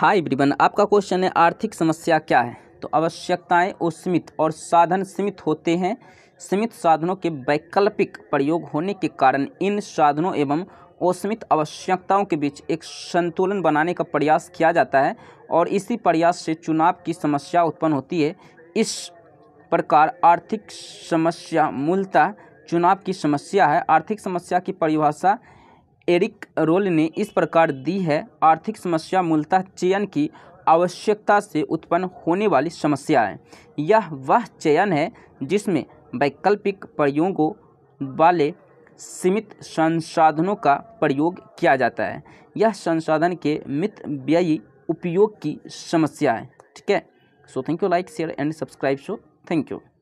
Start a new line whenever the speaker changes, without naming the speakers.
हाय ब्रिवन आपका क्वेश्चन है आर्थिक समस्या क्या है तो आवश्यकताएं और सीमित और साधन सीमित होते हैं सीमित साधनों के वैकल्पिक प्रयोग होने के कारण इन साधनों एवं असीमित आवश्यकताओं के बीच एक संतुलन बनाने का प्रयास किया जाता है और इसी प्रयास से चुनाव की समस्या उत्पन्न होती है इस प्रकार आर्थिक समस्या मूलतः चुनाव की समस्या है आर्थिक समस्या की परिभाषा एरिक रोल ने इस प्रकार दी है आर्थिक समस्या मूलतः चयन की आवश्यकता से उत्पन्न होने वाली समस्या है यह वह चयन है जिसमें वैकल्पिक प्रयोगों वाले सीमित संसाधनों का प्रयोग किया जाता है यह संसाधन के मित व्ययी उपयोग की समस्या है ठीक है so thank you like share and subscribe so thank you